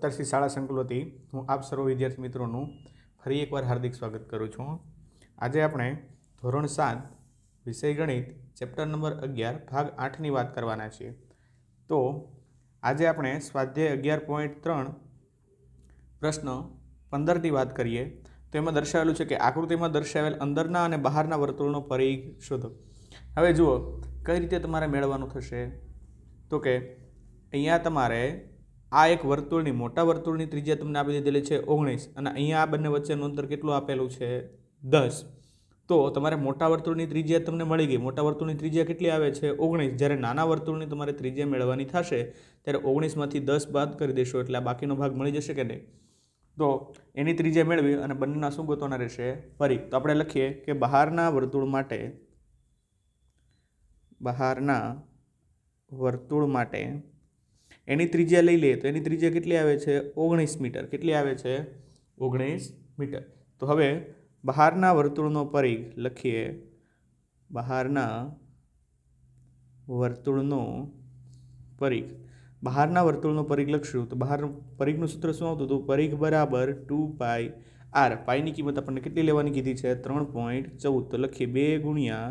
સપ્તર્ષિ શાળા સંકુલોથી હું આપ સર્વ વિદ્યાર્થી મિત્રોનું ફરી એકવાર હાર્દિક સ્વાગત કરું છું આજે આપણે ધોરણ સાત વિષય ગણિત ચેપ્ટર નંબર અગિયાર ભાગ આઠની વાત કરવાના છીએ તો આજે આપણે સ્વાધ્યાય અગિયાર પોઈન્ટ ત્રણ પ્રશ્ન પંદરની વાત કરીએ તો એમાં દર્શાવેલું છે કે આકૃતિમાં દર્શાવેલ અંદરના અને બહારના વર્તુળનો પરિઘ શોધો હવે જુઓ કઈ રીતે તમારે મેળવવાનું થશે તો કે અહીંયા તમારે આ એક વર્તુળની મોટા વર્તુળની ત્રિજ્યા તમને આપી દીધેલી છે ઓગણીસ અને અહીંયા આ બંને વચ્ચેનું અંતર કેટલું આપેલું છે દસ તો તમારે મોટા વર્તુળની ત્રિજ્યા તમને મળી ગઈ મોટા વર્તુળની ત્રિજ્યા કેટલી આવે છે ઓગણીસ જ્યારે નાના વર્તુળની તમારે ત્રિજ્યા મેળવવાની થશે ત્યારે ઓગણીસમાંથી દસ બાદ કરી દેશો એટલે આ બાકીનો ભાગ મળી જશે કે નહીં તો એની ત્રિજ્યા મેળવી અને બંનેના શું ગોતવાના રહેશે ફરી તો આપણે લખીએ કે બહારના વર્તુળ માટે બહારના વર્તુળ માટે એની ત્રિજ્યા લઈ લઈએ તો એની ત્રિજ્યા કેટલી આવે છે ઓગણીસ મીટર કેટલી આવે છે ઓગણીસ મીટર તો હવે બહારના વર્તુળનો પરિઘ લખીએ બહારના વર્તુળનો પરિઘ બહારના વર્તુળનો પરિઘ લખશું તો બહાર પરિઘનું સૂત્ર શું આવતું હતું પરિઘ બરાબર ટુ પાય આર પાઈની કિંમત આપણને કેટલી લેવાની કીધી છે ત્રણ પોઈન્ટ ચૌદ તો લખીએ બે ગુણ્યા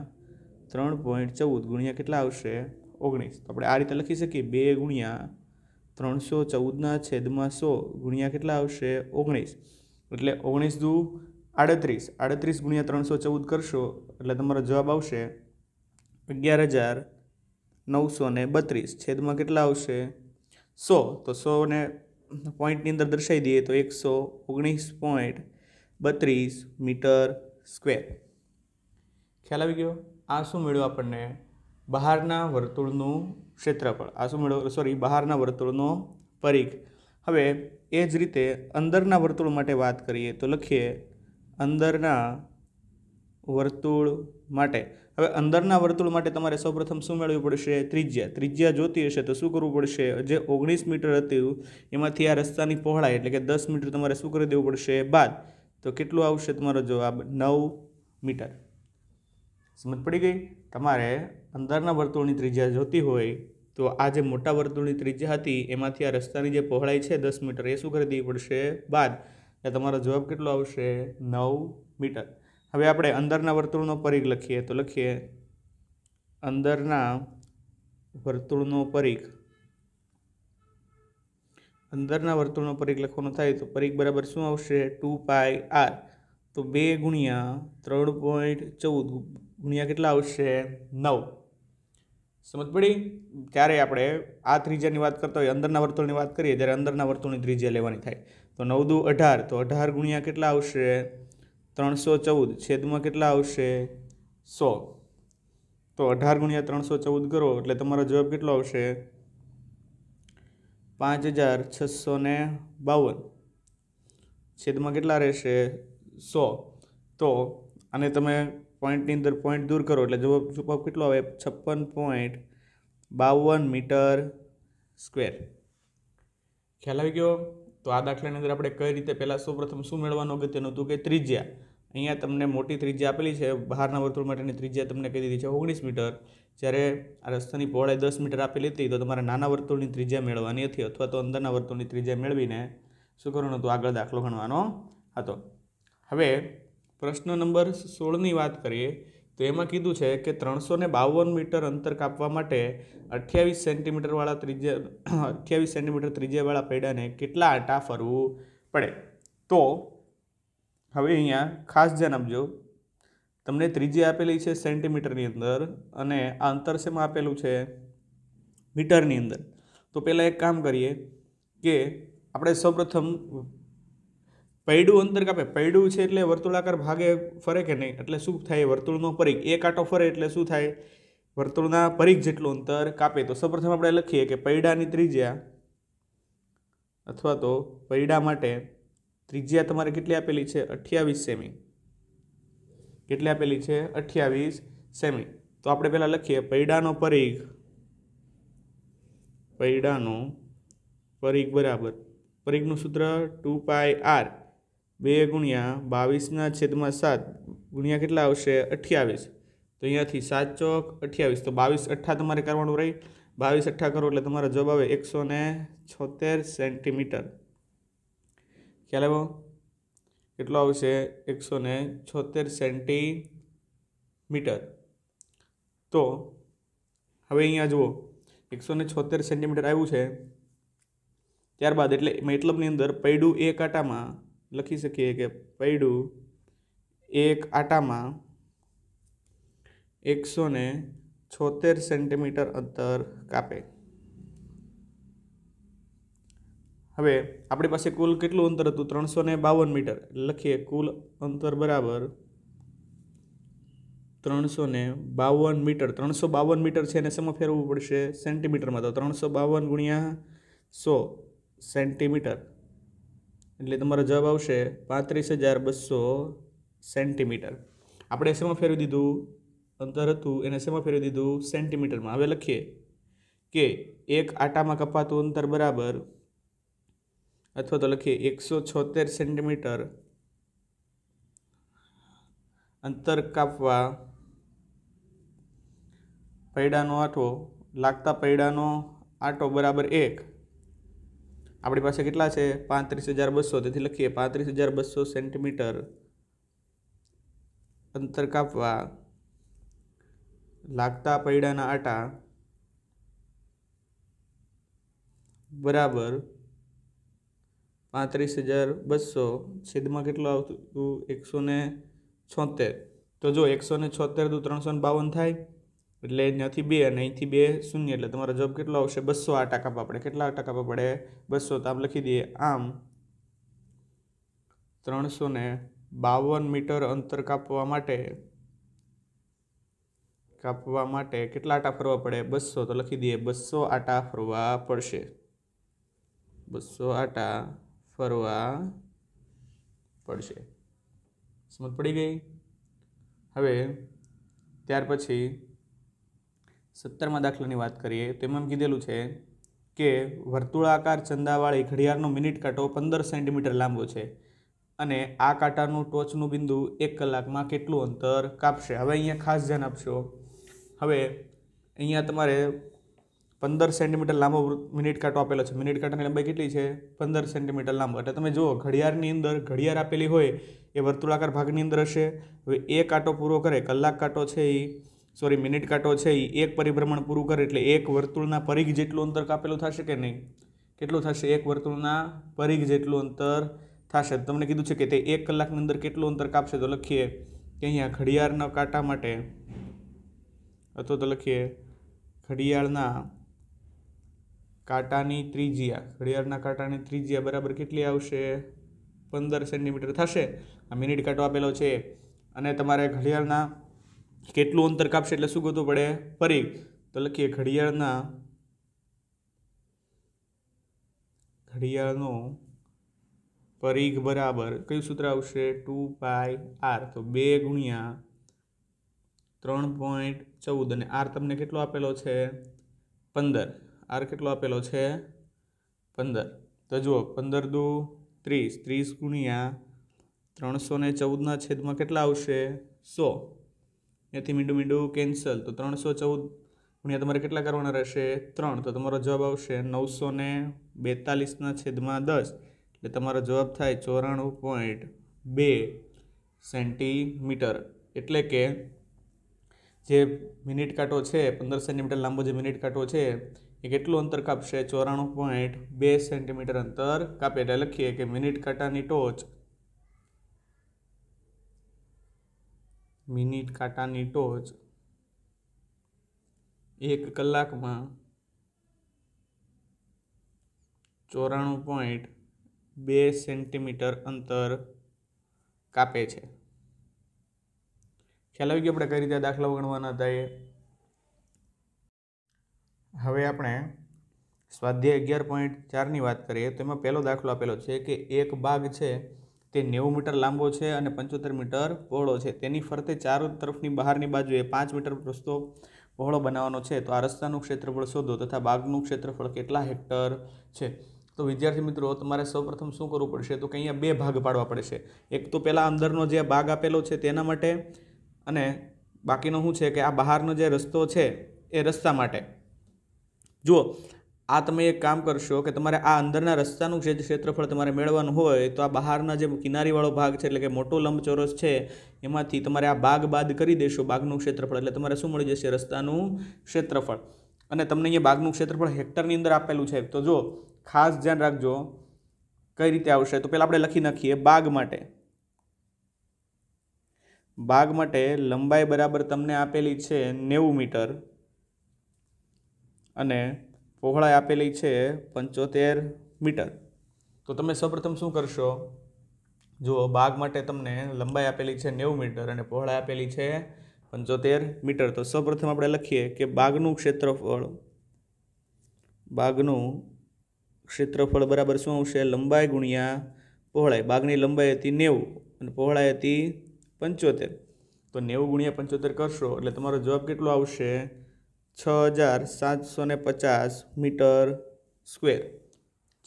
ત્રણ પોઈન્ટ ચૌદ ગુણ્યા કેટલા આવશે ઓગણીસ તો આપણે આ રીતે લખી શકીએ બે ગુણ્યા ત્રણસો ચૌદના છેદમાં સો ગુણ્યા કેટલા આવશે ઓગણીસ એટલે ઓગણીસ દુ આડત્રીસ આડત્રીસ ગુણ્યા ત્રણસો ચૌદ કરશો એટલે તમારો જવાબ આવશે અગિયાર હજાર નવસો ને બત્રીસ છેદમાં કેટલા આવશે સો તો સોને પોઈન્ટની અંદર દર્શાવી દઈએ તો એકસો ઓગણીસ પોઈન્ટ બત્રીસ મીટર સ્ક્વેર ખ્યાલ આવી ગયો આ શું મેળવ્યું આપણને બહારના વર્તુળનું ક્ષેત્રફળ આ શું મેળવ સોરી બહારના વર્તુળનો પરિઘ હવે એ જ રીતે અંદરના વર્તુળ માટે વાત કરીએ તો લખીએ અંદરના વર્તુળ માટે હવે અંદરના વર્તુળ માટે તમારે સૌપ્રથમ શું મેળવવું પડશે ત્રિજ્યા ત્રિજ્યા જોતી હશે તો શું કરવું પડશે જે ઓગણીસ મીટર હતું એમાંથી આ રસ્તાની પહોળાઈ એટલે કે દસ મીટર તમારે શું કરી દેવું પડશે બાદ તો કેટલું આવશે તમારો જવાબ નવ મીટર સમજ પડી ગઈ તમારે અંદરના વર્તુળની ત્રિજ્યા જોતી હોય તો આ જે મોટા વર્તુળની ત્રિજ્યા હતી એમાંથી આ રસ્તાની જે પહોળાઈ છે દસ મીટર એ શું કરી દેવી પડશે બાદ એટલે તમારો જવાબ કેટલો આવશે નવ મીટર હવે આપણે અંદરના વર્તુળનો પરિઘ લખીએ તો લખીએ અંદરના વર્તુળનો પરિઘ અંદરના વર્તુળનો પરિઘ લખવાનો થાય તો પરીખ બરાબર શું આવશે ટુ પાય આર તો બે ગુણ્યા ત્રણ પોઈન્ટ ચૌદ ગુણ્યા કેટલા આવશે નવ સમજ પડી ત્યારે આપણે આ ત્રીજાની વાત કરતા હોય અંદરના વર્તુળની વાત કરીએ ત્યારે અંદરના વર્તુળની ત્રીજા લેવાની થાય તો નવ દુ અઢાર તો અઢાર ગુણ્યા કેટલા આવશે ત્રણસો ચૌદ છેદમાં કેટલા આવશે સો તો અઢાર ગુણ્યા ત્રણસો ચૌદ કરો એટલે તમારો જવાબ કેટલો આવશે પાંચ હજાર છસો ને બાવન છેદમાં કેટલા રહેશે સો તો અને તમે પોઈન્ટની અંદર પોઈન્ટ દૂર કરો એટલે જવાબ જવાબ કેટલો આવે છપ્પન પોઈન્ટ બાવન મીટર સ્ક્વેર ખ્યાલ આવી ગયો તો આ દાખલાની અંદર આપણે કઈ રીતે પહેલાં સૌપ્રથમ શું મેળવવાનું અગત્યનું હતું કે ત્રિજ્યા અહીંયા તમને મોટી ત્રિજ્યા આપેલી છે બહારના વર્તુળ માટેની ત્રિજ્યા તમને કહી દીધી છે ઓગણીસ મીટર જ્યારે આ રસ્તાની પહોળાઈ દસ મીટર આપેલી હતી તો તમારે નાના વર્તુળની ત્રિજ્યા મેળવવાની હતી અથવા તો અંદરના વર્તુળની ત્રિજ્યા મેળવીને શું કરવાનું હતું આગળ દાખલો ગણવાનો હતો હવે પ્રશ્ન નંબર સોળની વાત કરીએ તો એમાં કીધું છે કે ત્રણસો ને બાવન મીટર અંતર કાપવા માટે અઠ્યાવીસ સેન્ટીમીટરવાળા ત્રિજ્યા અઠ્યાવીસ સેન્ટીમીટર ત્રિજ્યાવાળા પૈડાને કેટલા આંટા ફરવું પડે તો હવે અહીંયા ખાસ ધ્યાન આપજો તમને ત્રિજ્યા આપેલી છે સેન્ટીમીટરની અંદર અને આ અંતર શેમાં આપેલું છે મીટરની અંદર તો પહેલાં એક કામ કરીએ કે આપણે સૌપ્રથમ પૈડું અંતર કાપે પૈડું છે એટલે વર્તુળાકાર ભાગે ફરે કે નહીં એટલે શું થાય વર્તુળનો પરિઘ એ કાંટો ફરે એટલે શું થાય વર્તુળના પરિઘ જેટલું અંતર કાપે તો સૌપ્રથમ આપણે લખીએ કે પૈડાની ત્રિજ્યા અથવા તો પૈડા માટે ત્રિજ્યા તમારે કેટલી આપેલી છે અઠ્યાવીસ સેમી કેટલી આપેલી છે અઠ્યાવીસ સેમી તો આપણે પહેલાં લખીએ પૈડાનો પરિઘ પૈડાનો પરિઘ બરાબર પરિઘનું સૂત્ર ટુ પાય આર બે ગુણ્યા બાવીસના છેદમાં સાત ગુણ્યા કેટલા આવશે અઠ્યાવીસ તો અહીંયાથી સાત ચોક અઠ્યાવીસ તો બાવીસ અઠ્ઠા તમારે કરવાનું રહી બાવીસ અઠ્ઠા કરો એટલે તમારો જવાબ આવે એકસો ને છોતેર સેન્ટીમીટર ખ્યાલ આવ્યો કેટલો આવશે એકસો ને છોતેર સેન્ટીમીટર તો હવે અહીંયા જુઓ એકસો ને છોતેર સેન્ટીમીટર આવ્યું છે ત્યારબાદ એટલે મેટલબની અંદર પૈડું એ કાંટામાં લખી શકીએ કે પૈડું એક આટામાં એકસો ને છોતેર સેન્ટીમીટર અંતર કાપે હવે આપણી પાસે કુલ કેટલું અંતર હતું ત્રણસો ને બાવન મીટર લખીએ કુલ અંતર બરાબર ત્રણસો ને બાવન મીટર ત્રણસો બાવન મીટર છે એને સમા ફેરવવું પડશે સેન્ટીમીટરમાં તો ત્રણસો બાવન ગુણ્યા સો સેન્ટીમીટર એટલે તમારો જવાબ આવશે પાંત્રીસ હજાર બસો સેન્ટીમીટર આપણે શેમાં ફેરવી દીધું અંતર હતું એને શેમાં ફેરવી દીધું સેન્ટીમીટરમાં હવે લખીએ કે એક આટામાં કપાતું અંતર બરાબર અથવા તો લખીએ એકસો છોતેર સેન્ટીમીટર અંતર કાપવા પૈડાનો આંટો લાગતા પૈડાનો આંટો બરાબર એક આપણી પાસે કેટલા છે પાંત્રીસ હજાર બસો તેથી લખીએ પાંત્રીસ હજાર બસો સેન્ટીમીટર અંતર કાપવા લાગતા પૈડાના આટા બરાબર પાંત્રીસ હજાર બસો છેદમાં કેટલું આવતું એકસો ને છોતેર તો જો એકસો ને છોતેર તો ત્રણસો ને બાવન થાય એટલે અહીંયાથી બે અને અહીંથી બે શૂન્ય એટલે તમારો જવાબ કેટલો આવશે બસો આ ટકા પડે કેટલા ટકા પડે બસો તો આમ લખી દઈએ આમ ત્રણસો ને બાવન મીટર અંતર કાપવા માટે કાપવા માટે કેટલા આટા ફરવા પડે બસો તો લખી દઈએ બસો આટા ફરવા પડશે બસો આટા ફરવા પડશે સમજ પડી ગઈ હવે ત્યાર પછી સત્તરમાં દાખલાની વાત કરીએ તો કીધેલું છે કે વર્તુળાકાર ચંદાવાળી ઘડિયાળનો મિનિટ કાંટો પંદર સેન્ટીમીટર લાંબો છે અને આ કાંટાનું ટોચનું બિંદુ એક કલાકમાં કેટલું અંતર કાપશે હવે અહીંયા ખાસ ધ્યાન આપશો હવે અહીંયા તમારે પંદર સેન્ટીમીટર લાંબો મિનિટ કાંટો આપેલો છે મિનિટ કાંટાની લંબાઈ કેટલી છે પંદર સેન્ટીમીટર લાંબો એટલે તમે જુઓ ઘડિયાળની અંદર ઘડિયાળ આપેલી હોય એ વર્તુળાકાર ભાગની અંદર હશે હવે એ કાંટો પૂરો કરે કલાક કાંટો છે એ સોરી મિનિટ કાંટો છે એ એક પરિભ્રમણ પૂરું કરે એટલે એક વર્તુળના પરિઘ જેટલું અંતર કાપેલું થશે કે નહીં કેટલું થશે એક વર્તુળના પરિઘ જેટલું અંતર થશે તમને કીધું છે કે તે એક કલાકની અંદર કેટલું અંતર કાપશે તો લખીએ કે અહીંયા ઘડિયાળના કાંટા માટે અથવા તો લખીએ ઘડિયાળના કાંટાની ત્રિજ્યા ઘડિયાળના કાંટાની ત્રિજ્યા બરાબર કેટલી આવશે પંદર સેન્ટીમીટર થશે આ મિનિટ કાંટો આપેલો છે અને તમારે ઘડિયાળના કેટલું અંતર કાપશે એટલે શું ગોતવું પડે પરિઘ તો લખીએ ઘડિયાળના ઘડિયાળનો પરીઘ બરાબર કયું સૂત્ર આવશે ટુ પાય આર તો બે ગુણ્યા ત્રણ પોઈન્ટ ચૌદ અને આર તમને કેટલો આપેલો છે પંદર આર કેટલો આપેલો છે પંદર તો જુઓ પંદર દુ ત્રીસ ત્રીસ ગુણ્યા ત્રણસો ને ચૌદના છેદમાં કેટલા આવશે સો ત્યાંથી મીંડું મીંડું કેન્સલ તો ત્રણસો ચૌદ ગુણ્યા તમારે કેટલા કરવાના રહેશે ત્રણ તો તમારો જવાબ આવશે નવસો ને બેતાલીસના છેદમાં દસ એટલે તમારો જવાબ થાય ચોરાણું પોઈન્ટ બે સેન્ટીમીટર એટલે કે જે મિનિટ કાંટો છે પંદર સેન્ટીમીટર લાંબો જે મિનિટ કાંટો છે એ કેટલું અંતર કાપશે ચોરાણું પોઈન્ટ બે સેન્ટીમીટર અંતર કાપે એટલે લખીએ કે મિનિટ કાંટાની ટોચ મિનિટ કાંટાની ટોચ એક કલાકમાં ચોરાણું પોઈન્ટ બે સેન્ટીમીટર અંતર કાપે છે ખ્યાલ આવી ગયો આપણે કઈ રીતે દાખલાઓ ગણવાના હતા એ હવે આપણે સ્વાધ્યાય અગિયાર પોઈન્ટ ચારની વાત કરીએ તો એમાં પહેલો દાખલો આપેલો છે કે એક બાગ છે તે નેવું મીટર લાંબો છે અને પંચોતેર મીટર પહોળો છે તેની ફરતે ચારો તરફની બહારની બાજુએ પાંચ મીટર રસ્તો પહોળો બનાવવાનો છે તો આ રસ્તાનું ક્ષેત્રફળ શોધો તથા બાગનું ક્ષેત્રફળ કેટલા હેક્ટર છે તો વિદ્યાર્થી મિત્રો તમારે સૌપ્રથમ શું કરવું પડશે તો કે અહીંયા બે ભાગ પાડવા પડશે એક તો પહેલાં અંદરનો જે ભાગ આપેલો છે તેના માટે અને બાકીનો શું છે કે આ બહારનો જે રસ્તો છે એ રસ્તા માટે જુઓ આ તમે એક કામ કરશો કે તમારે આ અંદરના રસ્તાનું જે ક્ષેત્રફળ તમારે મેળવવાનું હોય તો આ બહારના જે કિનારીવાળો ભાગ છે એટલે કે મોટો લંબચોરસ છે એમાંથી તમારે આ બાગ બાદ કરી દેશો બાગનું ક્ષેત્રફળ એટલે તમારે શું મળી જશે રસ્તાનું ક્ષેત્રફળ અને તમને અહીંયા બાગનું ક્ષેત્રફળ હેક્ટરની અંદર આપેલું છે તો જો ખાસ ધ્યાન રાખજો કઈ રીતે આવશે તો પહેલાં આપણે લખી નાખીએ બાગ માટે બાગ માટે લંબાઈ બરાબર તમને આપેલી છે નેવું મીટર અને પહોળાઈ આપેલી છે પંચોતેર મીટર તો તમે સૌપ્રથમ શું કરશો જુઓ બાગ માટે તમને લંબાઈ આપેલી છે નેવું મીટર અને પહોળાઈ આપેલી છે પંચોતેર મીટર તો સૌપ્રથમ આપણે લખીએ કે બાગનું ક્ષેત્રફળ બાગનું ક્ષેત્રફળ બરાબર શું આવશે લંબાઈ ગુણ્યા પહોળાઈ બાગની લંબાઈ હતી નેવું અને પહોળાઈ હતી પંચોતેર તો નેવું ગુણ્યા પંચોતેર કરશો એટલે તમારો જવાબ કેટલો આવશે છ હજાર સાતસો ને પચાસ મીટર સ્ક્વેર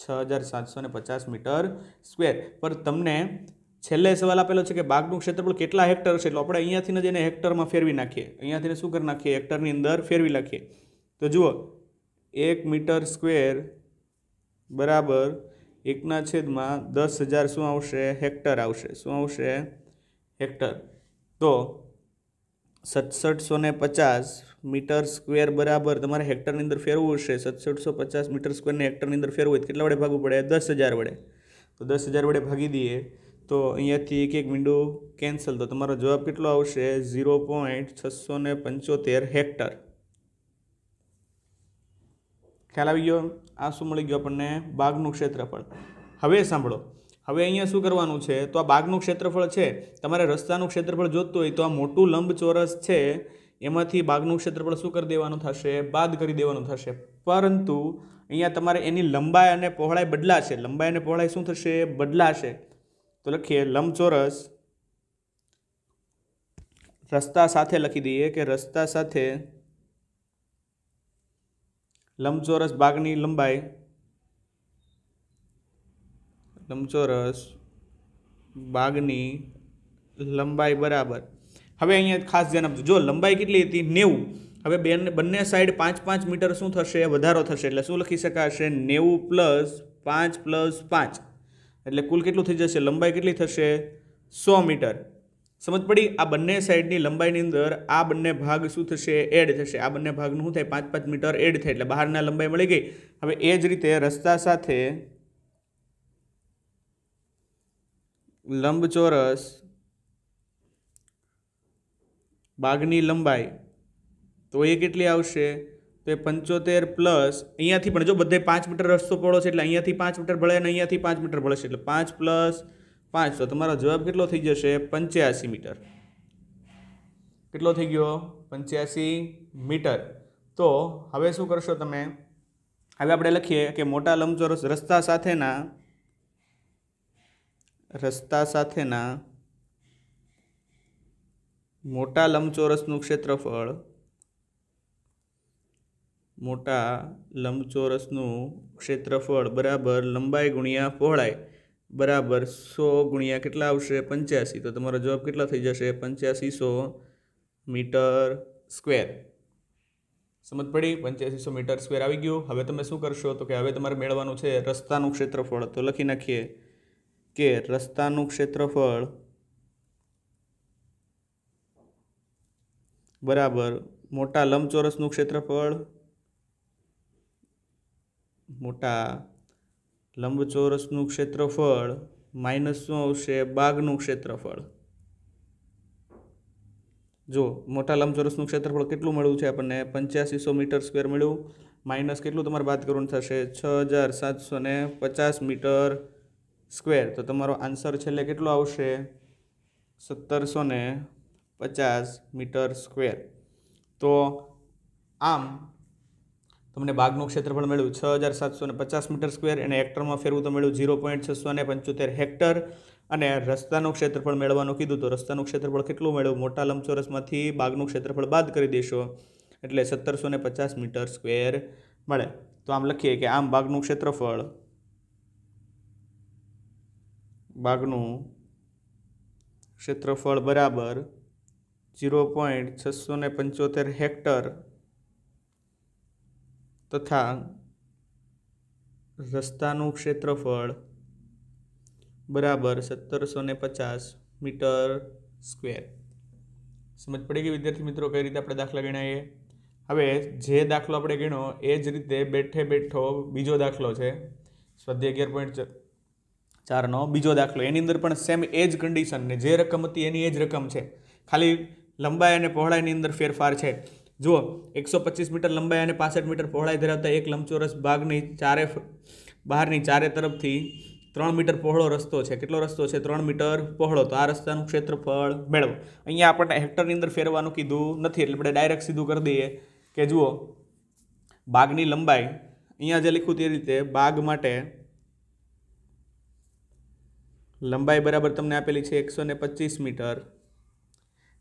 છ હજાર સાતસો ને પચાસ મીટર સ્ક્વેર પર તમને છેલ્લે સવાલ આપેલો છે કે બાગનું ક્ષેત્રફળ કેટલા હેક્ટર છે એટલે આપણે અહીંયાથી જ એને હેક્ટરમાં ફેરવી નાખીએ અહીંયાથી શું કરી નાખીએ હેક્ટરની અંદર ફેરવી નાખીએ તો જુઓ એક મીટર સ્ક્વેર બરાબર એકના છેદમાં દસ હજાર શું આવશે હેક્ટર આવશે શું આવશે હેક્ટર તો સડસઠસો ને પચાસ મીટર સ્ક્વેર બરાબર તમારે હેક્ટરની અંદર ફેરવું હશે સડસઠસો પચાસ મીટર સ્ક્વેરને હેક્ટરની અંદર ફેરવું હોય કેટલા વડે ભાગવું પડે દસ હજાર વડે તો દસ હજાર વડે ભાગી દઈએ તો અહીંયાથી એક એક વિન્ડો કેન્સલ તો તમારો જવાબ કેટલો આવશે ઝીરો પોઈન્ટ છસો ને પંચોતેર હેક્ટર ખ્યાલ આવી ગયો આ શું મળી ગયો આપણને બાગનું ક્ષેત્રફળ હવે સાંભળો હવે અહીંયા શું કરવાનું છે તો આ બાગનું ક્ષેત્રફળ છે તમારે રસ્તાનું ક્ષેત્રફળ જોતું હોય તો આ મોટું લંબચોરસ છે એમાંથી બાગનું ક્ષેત્રફળ શું કરી દેવાનું થશે બાદ કરી દેવાનું થશે પરંતુ અહીંયા તમારે એની લંબાઈ અને પહોળાઈ બદલાશે લંબાઈ અને પહોળાઈ શું થશે બદલાશે તો લખીએ લંબચોરસ રસ્તા સાથે લખી દઈએ કે રસ્તા સાથે લંબચોરસ બાગની લંબાઈ લંબચોરસ બાગની લંબાઈ બરાબર હવે અહીંયા ખાસ ધ્યાન આપજો જો લંબાઈ કેટલી હતી નેવું હવે બેન બંને સાઈડ પાંચ પાંચ મીટર શું થશે વધારો થશે એટલે શું લખી શકાશે નેવું પ્લસ પાંચ પ્લસ પાંચ એટલે કુલ કેટલું થઈ જશે લંબાઈ કેટલી થશે સો મીટર સમજ પડી આ બંને સાઈડની લંબાઈની અંદર આ બંને ભાગ શું થશે એડ થશે આ બંને ભાગનું શું થાય પાંચ પાંચ મીટર એડ થાય એટલે બહારના લંબાઈ મળી ગઈ હવે એ જ રીતે રસ્તા સાથે લંબચોરસ બાગની લંબાઈ તો એ કેટલી આવશે તો એ પંચોતેર પ્લસ અહીંયાથી પણ જો બધે પાંચ મીટર રસ્તો પડો છે એટલે અહીંયાથી પાંચ મીટર ભળે અને અહીંયાથી પાંચ મીટર ભળશે એટલે પાંચ પ્લસ પાંચ તો તમારો જવાબ કેટલો થઈ જશે પંચ્યાસી મીટર કેટલો થઈ ગયો પંચ્યાસી મીટર તો હવે શું કરશો તમે હવે આપણે લખીએ કે મોટા લંબચોરસ રસ્તા સાથેના રસ્તા સાથેના મોટા લંબચોરસનું ક્ષેત્રફળ મોટા લંબચોરસનું ક્ષેત્રફળ બરાબર લંબાઈ ગુણ્યા પહોળાઈ બરાબર સો ગુણ્યા કેટલા આવશે પંચ્યાસી તો તમારો જવાબ કેટલા થઈ જશે પંચ્યાસી સો મીટર સ્ક્વેર સમજ પડી પંચ્યાસીસો મીટર સ્ક્વેર આવી ગયું હવે તમે શું કરશો તો કે હવે તમારે મેળવવાનું છે રસ્તાનું ક્ષેત્રફળ તો લખી નાખીએ કે રસ્તાનું ક્ષેત્રફળ બરાબર મોટા લંબચોરસનું ક્ષેત્રફળ મોટા લંબચોરસનું ક્ષેત્રફળ માઇનસ શું આવશે બાગનું ક્ષેત્રફળ જો મોટા લંબચોરસનું ક્ષેત્રફળ કેટલું મળ્યું છે આપણને પંચ્યાસીસો મીટર સ્ક્વેર મળ્યું માઇનસ કેટલું તમારે બાદ કરવાનું થશે છ હજાર સાતસો પચાસ મીટર સ્ક્વેર તો તમારો આન્સર છેલ્લે કેટલો આવશે સત્તરસો ને પચાસ મીટર સ્ક્વેર તો આમ તમને બાગનું ક્ષેત્રફળ મળ્યું છ હજાર સાતસો ને પચાસ મીટર સ્ક્વેર અને હેક્ટરમાં ફેરવું તો મળ્યું ઝીરો પોઈન્ટ છસો ને પંચોતેર હેક્ટર અને રસ્તાનું ક્ષેત્રફળ મેળવવાનું કીધું તો રસ્તાનું ક્ષેત્રફળ કેટલું મળ્યું મોટા લંબચોરસમાંથી બાગનું ક્ષેત્રફળ બાદ કરી દેશો એટલે સત્તરસો ને પચાસ મીટર સ્ક્વેર મળે તો આમ લખીએ કે આમ બાગનું ક્ષેત્રફળ બાગનું ક્ષેત્રફળ બરાબર ઝીરો પોઈન્ટ છસો ને પંચોતેર હેક્ટર તથા રસ્તાનું ક્ષેત્રફળ બરાબર સત્તરસો ને પચાસ મીટર સ્ક્વેર સમજ પડી ગઈ વિદ્યાર્થી મિત્રો કઈ રીતે આપણે દાખલા ગણાવીએ હવે જે દાખલો આપણે ગણ્યો એ જ રીતે બેઠે બેઠો બીજો દાખલો છે સ્વાધ્યાય અગિયાર પોઈન્ટ ચારનો બીજો દાખલો એની અંદર પણ સેમ એજ જ કન્ડિશન ને જે રકમ હતી એની એ જ રકમ છે ખાલી લંબાઈ અને પહોળાઈની અંદર ફેરફાર છે જુઓ એકસો પચીસ મીટર લંબાઈ અને પાસઠ મીટર પહોળાઈ ધરાવતા એક લંબચોરસ ભાગની ચારે બહારની ચારે તરફથી ત્રણ મીટર પહોળો રસ્તો છે કેટલો રસ્તો છે ત્રણ મીટર પહોળો તો આ રસ્તાનું ક્ષેત્રફળ મેળવો અહીંયા આપણને હેક્ટરની અંદર ફેરવાનું કીધું નથી એટલે આપણે ડાયરેક્ટ સીધું કરી દઈએ કે જુઓ બાગની લંબાઈ અહીંયા જે લીખું તે રીતે બાગ માટે લંબાઈ બરાબર તમને આપેલી છે એકસો ને પચીસ મીટર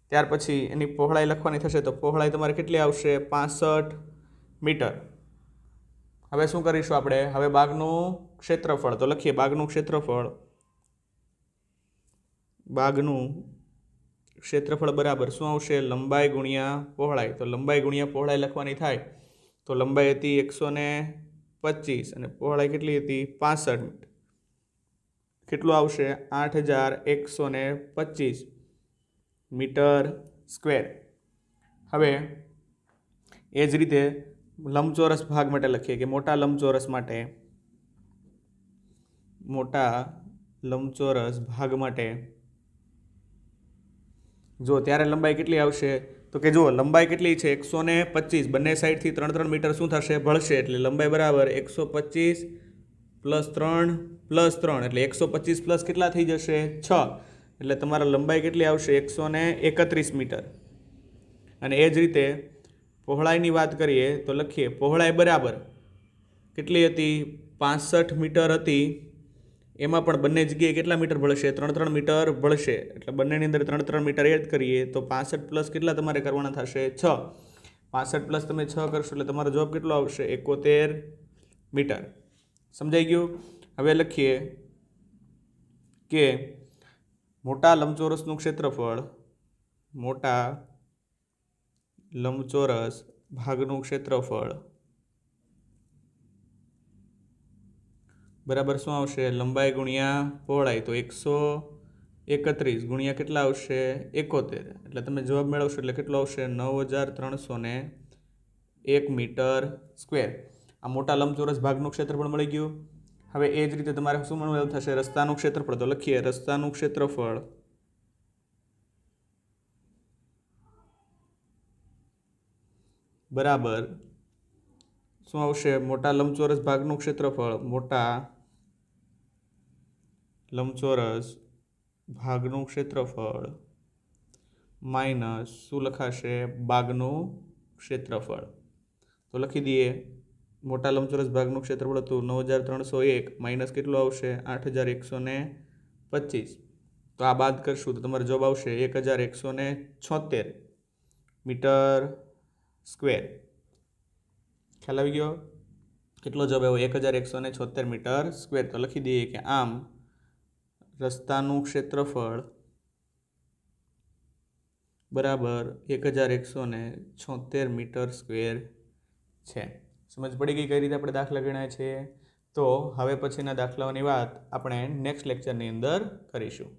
ત્યાર પછી એની પહોળાઈ લખવાની થશે તો પહોળાઈ તમારે કેટલી આવશે પાસઠ મીટર હવે શું કરીશું આપણે હવે બાગનું ક્ષેત્રફળ તો લખીએ બાગનું ક્ષેત્રફળ બાગનું ક્ષેત્રફળ બરાબર શું આવશે લંબાઈ ગુણ્યા પહોળાઈ તો લંબાઈ ગુણ્યા પહોળાઈ લખવાની થાય તો લંબાઈ હતી એકસો ને પચીસ અને પહોળાઈ કેટલી હતી પાસઠ કેટલું આવશે આઠ હજાર એકસો ને પચીસ મીટર સ્ક્વેર હવે એ જ રીતે લંબચોરસ ભાગ માટે લખીએ કે મોટા લંબચોરસ માટે મોટા લંબચોરસ ભાગ માટે જો ત્યારે લંબાઈ કેટલી આવશે તો કે જુઓ લંબાઈ કેટલી છે એકસો ને પચીસ બંને સાઈડથી ત્રણ ત્રણ મીટર શું થશે ભળશે એટલે લંબાઈ બરાબર એકસો પચીસ પ્લસ ત્રણ પ્લસ ત્રણ એટલે એકસો પચીસ પ્લસ કેટલા થઈ જશે છ એટલે તમારા લંબાઈ કેટલી આવશે એકસો ને એકત્રીસ મીટર અને એ જ રીતે પહોળાઈની વાત કરીએ તો લખીએ પહોળાઈ બરાબર કેટલી હતી પાસઠ મીટર હતી એમાં પણ બંને જગ્યાએ કેટલા મીટર ભળશે ત્રણ ત્રણ મીટર ભળશે એટલે બંનેની અંદર ત્રણ ત્રણ મીટર એડ કરીએ તો પાસઠ પ્લસ કેટલા તમારે કરવાના થશે છ પાસઠ પ્લસ તમે છ કરશો એટલે તમારો જવાબ કેટલો આવશે એકોતેર મીટર સમજાઈ ગયું હવે લખીએ કે મોટા લંબચોરસનું ક્ષેત્રફળ મોટા લંબચોરસ ભાગનું ક્ષેત્રફળ બરાબર શું આવશે લંબાઈ ગુણ્યા પહોળાઈ તો એકસો એકત્રીસ ગુણ્યા કેટલા આવશે એકોતેર એટલે તમે જવાબ મેળવશો એટલે કેટલો આવશે નવ હજાર ત્રણસો ને એક મીટર સ્ક્વેર આ મોટા લંબચોરસ ભાગનું ક્ષેત્રફળ મળી ગયું હવે એ જ રીતે તમારે શું મળવાનું થશે રસ્તાનું ક્ષેત્રફળ તો લખીએ રસ્તાનું ક્ષેત્રફળ બરાબર શું આવશે મોટા લંબચોરસ ભાગનું ક્ષેત્રફળ મોટા લંબચોરસ ભાગનું ક્ષેત્રફળ માઇનસ શું લખાશે બાગનું ક્ષેત્રફળ તો લખી દઈએ મોટા લંબચોરસ ભાગનું ક્ષેત્રફળ હતું નવ હજાર ત્રણસો એક માઇનસ કેટલું આવશે આઠ હજાર એકસો ને પચીસ તો આ બાદ કરશું તો તમારો જવાબ આવશે એક હજાર એકસો ને છોતેર મીટર સ્ક્વેર ખ્યાલ આવી ગયો કેટલો જવાબ આવ્યો એક હજાર એકસો ને છોતેર મીટર સ્ક્વેર તો લખી દઈએ કે આમ રસ્તાનું ક્ષેત્રફળ બરાબર એક હજાર એકસો ને છોતેર મીટર સ્ક્વેર છે સમજ પડી ગઈ કઈ રીતે આપણે દાખલા ગણાય છે તો હવે પછીના દાખલાઓની વાત આપણે નેક્સ્ટ લેક્ચરની અંદર કરીશું